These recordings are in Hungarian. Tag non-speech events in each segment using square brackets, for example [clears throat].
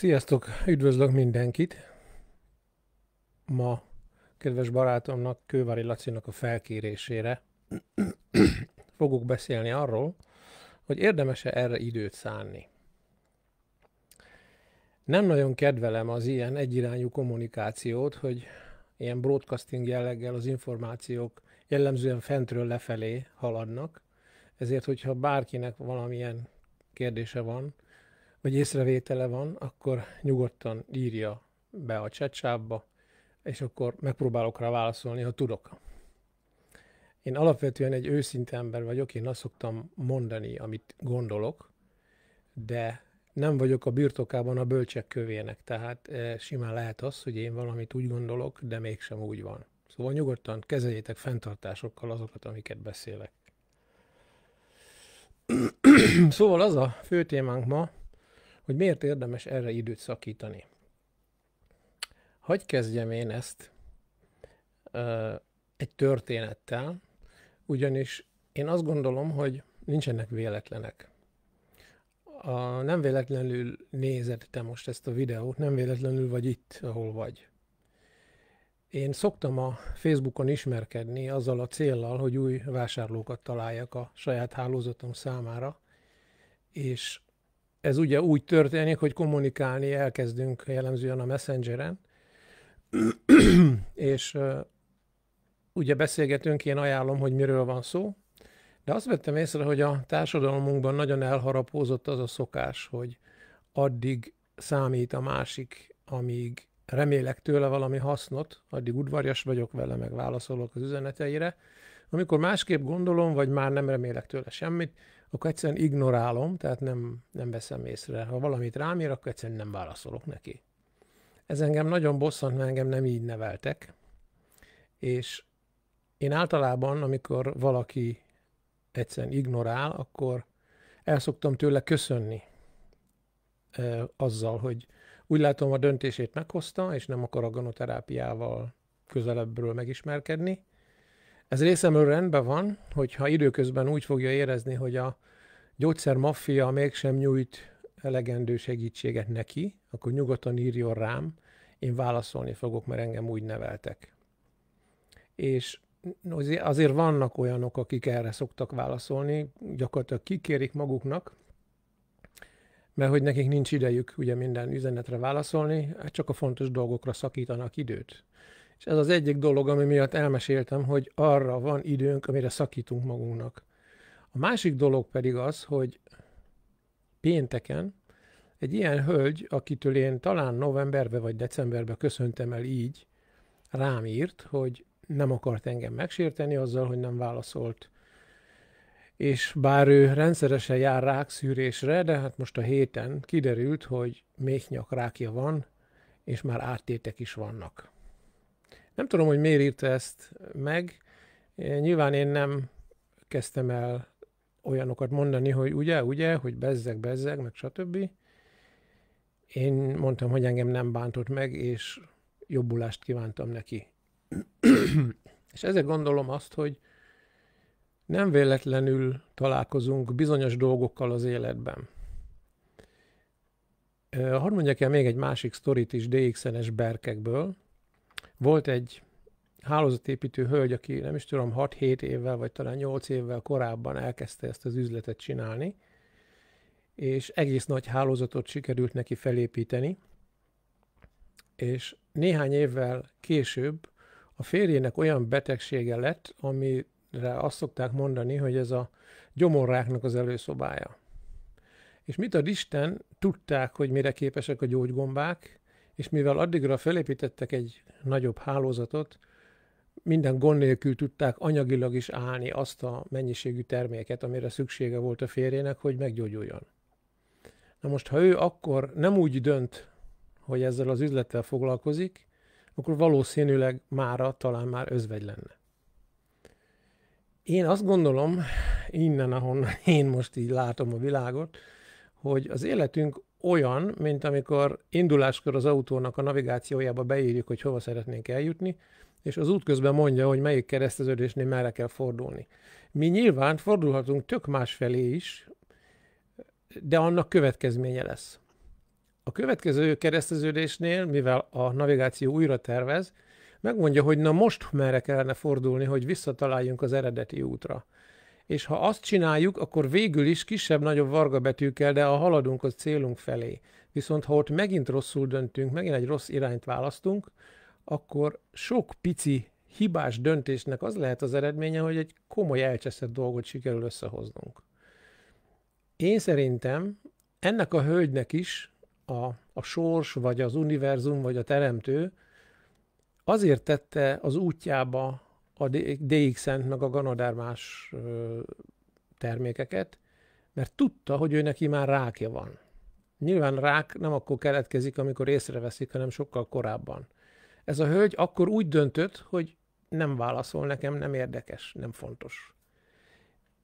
Sziasztok, üdvözlök mindenkit! Ma kedves barátomnak, Kővári laci a felkérésére [clears throat] fogok beszélni arról, hogy érdemese erre időt szánni. Nem nagyon kedvelem az ilyen egyirányú kommunikációt, hogy ilyen broadcasting jelleggel az információk jellemzően fentről lefelé haladnak, ezért, hogyha bárkinek valamilyen kérdése van, vagy észrevétele van, akkor nyugodtan írja be a csecsába, és akkor megpróbálok rá válaszolni, ha tudok. Én alapvetően egy őszinte ember vagyok, én azt szoktam mondani, amit gondolok, de nem vagyok a birtokában a bölcsek kövének, tehát eh, simán lehet az, hogy én valamit úgy gondolok, de mégsem úgy van. Szóval nyugodtan kezeljétek fenntartásokkal azokat, amiket beszélek. [clears throat] szóval az a fő témánk ma, hogy miért érdemes erre időt szakítani. Hagy kezdjem én ezt egy történettel, ugyanis én azt gondolom, hogy nincsenek véletlenek. A, nem véletlenül nézed te most ezt a videót, nem véletlenül vagy itt, ahol vagy. Én szoktam a Facebookon ismerkedni azzal a céllal, hogy új vásárlókat találjak a saját hálózatom számára, és ez ugye úgy történik, hogy kommunikálni elkezdünk jellemzően a Messengeren, [clears throat] és ugye beszélgetünk, én ajánlom, hogy miről van szó, de azt vettem észre, hogy a társadalmunkban nagyon elharapózott az a szokás, hogy addig számít a másik, amíg remélek tőle valami hasznot, addig udvarjas vagyok vele, meg válaszolok az üzeneteire. Amikor másképp gondolom, vagy már nem remélek tőle semmit, akkor egyszerűen ignorálom, tehát nem, nem veszem észre. Ha valamit rám ér, akkor egyszerűen nem válaszolok neki. Ez engem nagyon bosszant, mert engem nem így neveltek, és én általában, amikor valaki egyszerűen ignorál, akkor el szoktam tőle köszönni e, azzal, hogy úgy látom a döntését meghozta, és nem akar a ganoterápiával közelebbről megismerkedni, ez részemről rendben van, hogyha időközben úgy fogja érezni, hogy a maffia mégsem nyújt elegendő segítséget neki, akkor nyugodtan írjon rám, én válaszolni fogok, mert engem úgy neveltek. És azért vannak olyanok, akik erre szoktak válaszolni, gyakorlatilag kikérik maguknak, mert hogy nekik nincs idejük ugye minden üzenetre válaszolni, hát csak a fontos dolgokra szakítanak időt. És ez az egyik dolog, ami miatt elmeséltem, hogy arra van időnk, amire szakítunk magunknak. A másik dolog pedig az, hogy pénteken egy ilyen hölgy, akitől én talán novemberbe vagy decemberbe köszöntem el így, rám írt, hogy nem akart engem megsérteni azzal, hogy nem válaszolt. És bár ő rendszeresen jár rák szűrésre, de hát most a héten kiderült, hogy méhnyak rákja van, és már áttétek is vannak. Nem tudom, hogy miért írta ezt meg. Nyilván én nem kezdtem el olyanokat mondani, hogy ugye, ugye, hogy bezzeg, bezzeg, meg stb. Én mondtam, hogy engem nem bántott meg, és jobbulást kívántam neki. [coughs] és ezért gondolom azt, hogy nem véletlenül találkozunk bizonyos dolgokkal az életben. Hadd mondjak el még egy másik sztorit is DXN-es berkekből – volt egy hálózatépítő hölgy, aki nem is tudom, 6-7 évvel, vagy talán 8 évvel korábban elkezdte ezt az üzletet csinálni, és egész nagy hálózatot sikerült neki felépíteni, és néhány évvel később a férjének olyan betegsége lett, amire azt szokták mondani, hogy ez a gyomorráknak az előszobája. És mit ad Isten, tudták, hogy mire képesek a gyógygombák, és mivel addigra felépítettek egy nagyobb hálózatot, minden gond nélkül tudták anyagilag is állni azt a mennyiségű terméket, amire szüksége volt a férjének, hogy meggyógyuljon. Na most, ha ő akkor nem úgy dönt, hogy ezzel az üzlettel foglalkozik, akkor valószínűleg mára talán már özvegy lenne. Én azt gondolom, innen, ahonnan én most így látom a világot, hogy az életünk olyan, mint amikor induláskor az autónak a navigációjába beírjuk, hogy hova szeretnénk eljutni, és az út közben mondja, hogy melyik kereszteződésnél merre kell fordulni. Mi nyilván fordulhatunk tök más felé is, de annak következménye lesz. A következő kereszteződésnél, mivel a navigáció újra tervez, megmondja, hogy na most merre kellene fordulni, hogy visszataláljunk az eredeti útra és ha azt csináljuk, akkor végül is kisebb-nagyobb vargabetűkkel, de a haladunk az célunk felé. Viszont ha ott megint rosszul döntünk, megint egy rossz irányt választunk, akkor sok pici hibás döntésnek az lehet az eredménye, hogy egy komoly elcseszett dolgot sikerül összehoznunk. Én szerintem ennek a hölgynek is a, a sors, vagy az univerzum, vagy a teremtő azért tette az útjába a dx t meg a Ganadár más termékeket, mert tudta, hogy ő neki már rákja van. Nyilván rák nem akkor keletkezik, amikor észreveszik, hanem sokkal korábban. Ez a hölgy akkor úgy döntött, hogy nem válaszol nekem, nem érdekes, nem fontos.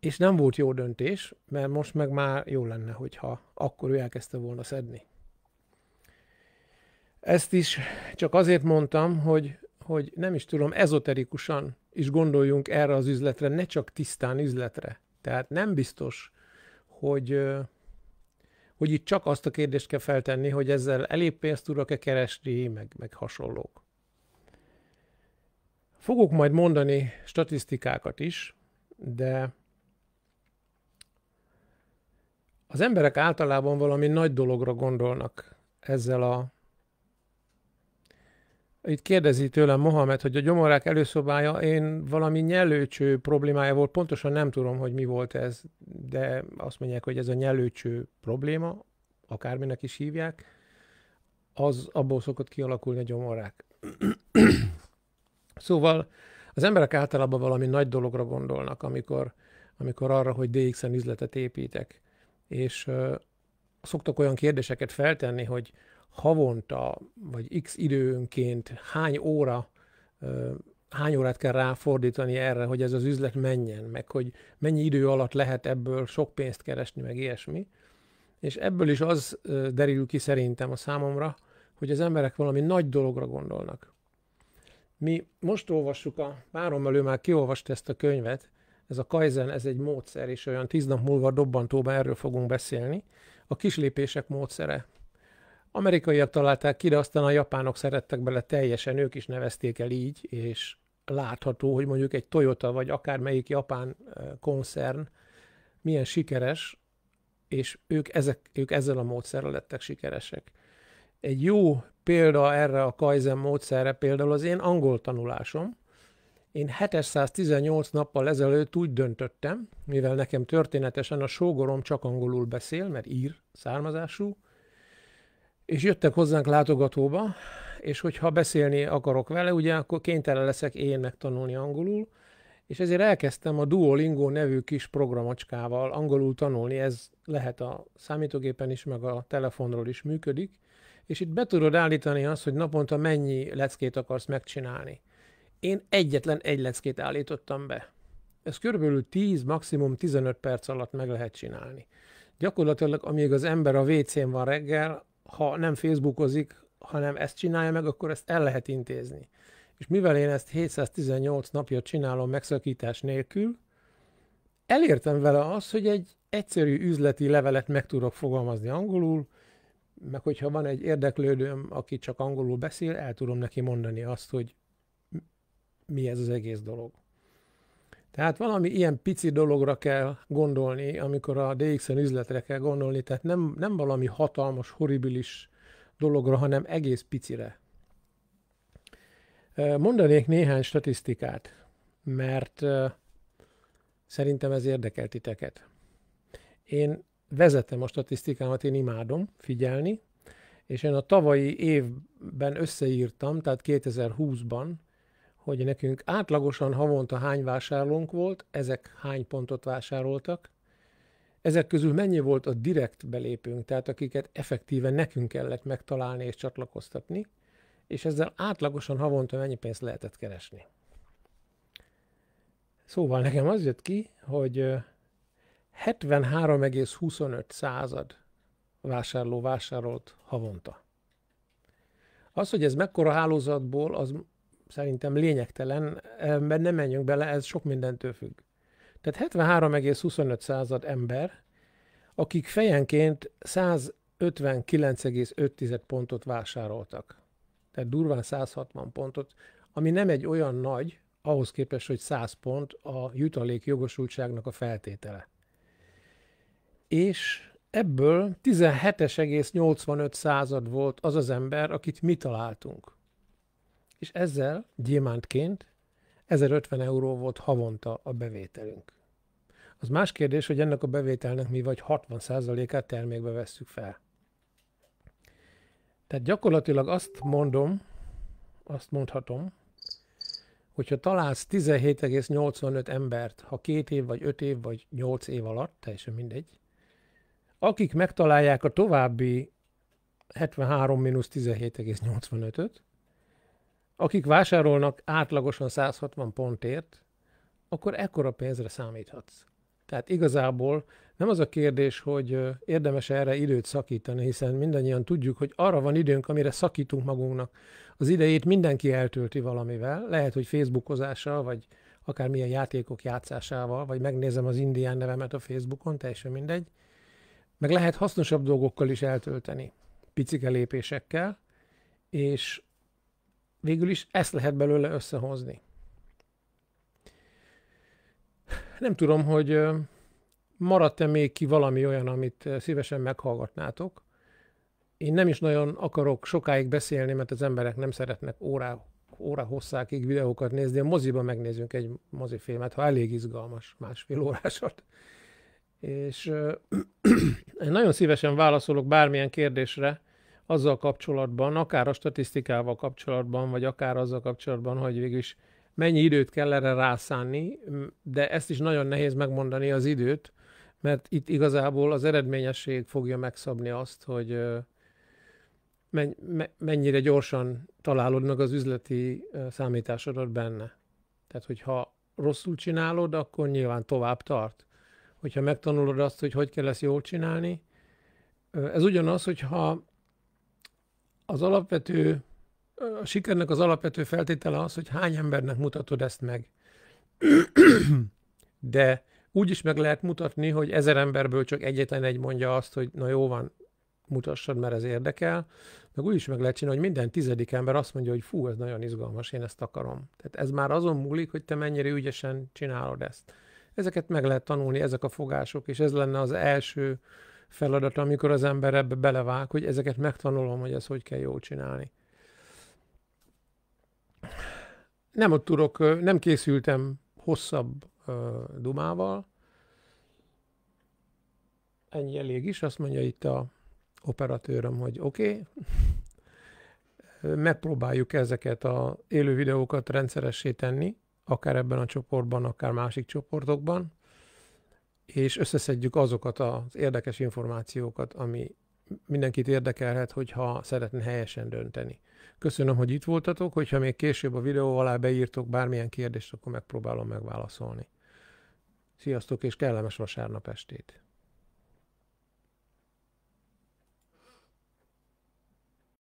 És nem volt jó döntés, mert most meg már jó lenne, hogyha akkor ő elkezdte volna szedni. Ezt is csak azért mondtam, hogy, hogy nem is tudom, ezoterikusan és gondoljunk erre az üzletre, ne csak tisztán üzletre. Tehát nem biztos, hogy, hogy itt csak azt a kérdést kell feltenni, hogy ezzel elég pénzt tudok-e keresni, meg, meg hasonlók. Fogok majd mondani statisztikákat is, de az emberek általában valami nagy dologra gondolnak ezzel a itt kérdezi tőlem Mohamed, hogy a gyomorrák előszobája, én valami nyelőcső problémája volt, pontosan nem tudom, hogy mi volt ez, de azt mondják, hogy ez a nyelőcső probléma, akárminek is hívják, az abból szokott kialakulni a gyomorrák. [clears throat] szóval az emberek általában valami nagy dologra gondolnak, amikor, amikor arra, hogy DXN üzletet építek, és uh, szoktak olyan kérdéseket feltenni, hogy havonta, vagy x időnként hány óra, hány órát kell ráfordítani erre, hogy ez az üzlet menjen, meg hogy mennyi idő alatt lehet ebből sok pénzt keresni, meg ilyesmi. És ebből is az derül ki szerintem a számomra, hogy az emberek valami nagy dologra gondolnak. Mi most olvassuk, a párommal ő már kiolvast ezt a könyvet, ez a Kaizen, ez egy módszer, és olyan tíz nap múlva dobbantóban erről fogunk beszélni. A kislépések módszere Amerikaiak találták ki, de aztán a japánok szerettek bele teljesen, ők is nevezték el így, és látható, hogy mondjuk egy Toyota vagy akármelyik japán koncern milyen sikeres, és ők, ezek, ők ezzel a módszerrel lettek sikeresek. Egy jó példa erre a Kaizen módszerre például az én angol tanulásom. Én 718 nappal ezelőtt úgy döntöttem, mivel nekem történetesen a sógorom csak angolul beszél, mert ír származású, és jöttek hozzánk látogatóba, és hogyha beszélni akarok vele, ugye akkor kénytelen leszek én megtanulni angolul, és ezért elkezdtem a Duolingo nevű kis programocskával angolul tanulni, ez lehet a számítógépen is, meg a telefonról is működik, és itt be tudod állítani azt, hogy naponta mennyi leckét akarsz megcsinálni. Én egyetlen egy leckét állítottam be. Ez körülbelül 10, maximum 15 perc alatt meg lehet csinálni. Gyakorlatilag, amíg az ember a WC-n van reggel, ha nem Facebookozik, hanem ezt csinálja meg, akkor ezt el lehet intézni. És mivel én ezt 718 napja csinálom megszakítás nélkül, elértem vele azt, hogy egy egyszerű üzleti levelet meg tudok fogalmazni angolul, meg hogyha van egy érdeklődőm, aki csak angolul beszél, el tudom neki mondani azt, hogy mi ez az egész dolog. Tehát valami ilyen pici dologra kell gondolni, amikor a DXN üzletre kell gondolni, tehát nem, nem valami hatalmas, horribilis dologra, hanem egész picire. Mondanék néhány statisztikát, mert szerintem ez érdekel titeket. Én vezetem a statisztikámat, én imádom figyelni, és én a tavalyi évben összeírtam, tehát 2020-ban hogy nekünk átlagosan havonta hány vásárlónk volt, ezek hány pontot vásároltak, ezek közül mennyi volt a direkt belépünk, tehát akiket effektíven nekünk kellett megtalálni és csatlakoztatni, és ezzel átlagosan havonta mennyi pénzt lehetett keresni. Szóval nekem az jött ki, hogy 73,25 század vásárló vásárolt havonta. Az, hogy ez mekkora hálózatból, az szerintem lényegtelen, mert nem menjünk bele, ez sok mindentől függ. Tehát 73,25 század ember, akik fejenként 159,5 pontot vásároltak. Tehát durván 160 pontot, ami nem egy olyan nagy, ahhoz képest, hogy 100 pont a jutalék jogosultságnak a feltétele. És ebből 17,85 század volt az az ember, akit mi találtunk és ezzel gyémántként 1050 euró volt havonta a bevételünk. Az más kérdés, hogy ennek a bevételnek mi vagy 60%-át termékbe vesszük fel. Tehát gyakorlatilag azt mondom, azt mondhatom, hogyha találsz 17,85 embert, ha két év, vagy öt év, vagy nyolc év alatt, teljesen mindegy, akik megtalálják a további 73 17,85-öt, akik vásárolnak átlagosan 160 pontért, akkor ekkora pénzre számíthatsz. Tehát igazából nem az a kérdés, hogy érdemes erre időt szakítani, hiszen mindannyian tudjuk, hogy arra van időnk, amire szakítunk magunknak. Az idejét mindenki eltölti valamivel, lehet, hogy Facebookozással, vagy akármilyen játékok játszásával, vagy megnézem az indián nevemet a Facebookon, teljesen mindegy. Meg lehet hasznosabb dolgokkal is eltölteni, picike lépésekkel, és végül is ezt lehet belőle összehozni. Nem tudom, hogy maradt-e még ki valami olyan, amit szívesen meghallgatnátok. Én nem is nagyon akarok sokáig beszélni, mert az emberek nem szeretnek órá, óra hosszákig videókat nézni. A moziba megnézünk egy mozifilmet, ha elég izgalmas, másfél órásat. És én [clears throat] nagyon szívesen válaszolok bármilyen kérdésre, azzal kapcsolatban, akár a statisztikával kapcsolatban, vagy akár azzal kapcsolatban, hogy végülis mennyi időt kell erre rászánni, de ezt is nagyon nehéz megmondani az időt, mert itt igazából az eredményesség fogja megszabni azt, hogy mennyire gyorsan találod meg az üzleti számításodat benne. Tehát, hogyha rosszul csinálod, akkor nyilván tovább tart. Hogyha megtanulod azt, hogy hogy kell ezt jól csinálni, ez ugyanaz, hogyha az alapvető, a sikernek az alapvető feltétele az, hogy hány embernek mutatod ezt meg. De úgy is meg lehet mutatni, hogy ezer emberből csak egyetlen egy mondja azt, hogy na jó van, mutassad, mert ez érdekel, meg úgy is meg lehet csinálni, hogy minden tizedik ember azt mondja, hogy fú, ez nagyon izgalmas, én ezt akarom. Tehát ez már azon múlik, hogy te mennyire ügyesen csinálod ezt. Ezeket meg lehet tanulni, ezek a fogások, és ez lenne az első feladata, amikor az ember ebbe belevág, hogy ezeket megtanulom, hogy ezt hogy kell jól csinálni. Nem ott tudok, nem készültem hosszabb uh, dumával. Ennyi elég is, azt mondja itt a operatőröm, hogy oké, okay. megpróbáljuk ezeket a élő videókat rendszeressé tenni, akár ebben a csoportban, akár másik csoportokban és összeszedjük azokat az érdekes információkat, ami mindenkit érdekelhet, hogyha szeretne helyesen dönteni. Köszönöm, hogy itt voltatok, hogyha még később a videó alá beírtok bármilyen kérdést, akkor megpróbálom megválaszolni. Sziasztok és kellemes vasárnap estét!